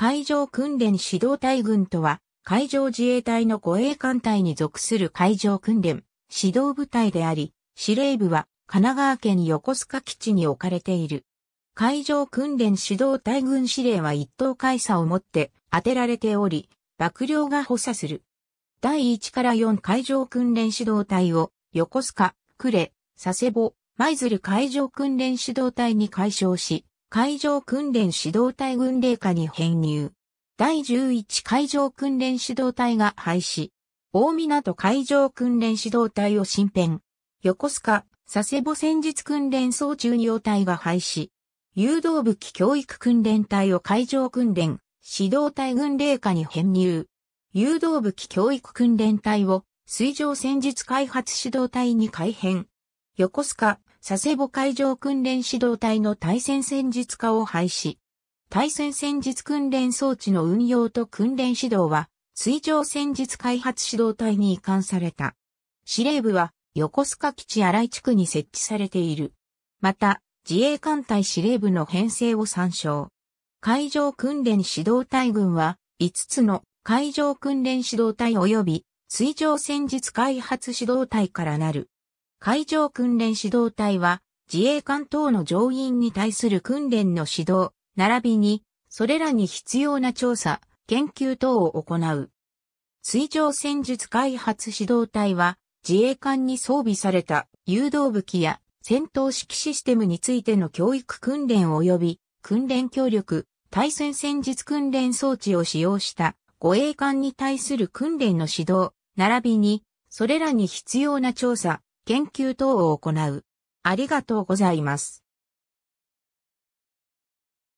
海上訓練指導隊群とは、海上自衛隊の護衛艦隊に属する海上訓練指導部隊であり、司令部は神奈川県横須賀基地に置かれている。海上訓練指導隊群司令は一等海佐をもって当てられており、幕僚が補佐する。第1から4海上訓練指導隊を横須賀、呉、佐世保、舞鶴海上訓練指導隊に解消し、海上訓練指導隊軍令下に編入。第11海上訓練指導隊が廃止。大港海上訓練指導隊を新編。横須賀、佐世保戦術訓練総中要隊が廃止。誘導武器教育訓練隊を海上訓練、指導隊軍令下に編入。誘導武器教育訓練隊を水上戦術開発指導隊に改編。横須賀、佐世保海上訓練指導隊の対戦戦術化を廃止。対戦戦術訓練装置の運用と訓練指導は、水上戦術開発指導隊に移管された。司令部は、横須賀基地荒井地区に設置されている。また、自衛艦隊司令部の編成を参照。海上訓練指導隊群は、5つの海上訓練指導隊及び水上戦術開発指導隊からなる。海上訓練指導隊は自衛官等の乗員に対する訓練の指導、並びに、それらに必要な調査、研究等を行う。水上戦術開発指導隊は、自衛官に装備された誘導武器や戦闘式システムについての教育訓練及び訓練協力、対戦戦術訓練装置を使用した護衛艦に対する訓練の指導、並びに、それらに必要な調査、研究等を行う。ありがとうございます。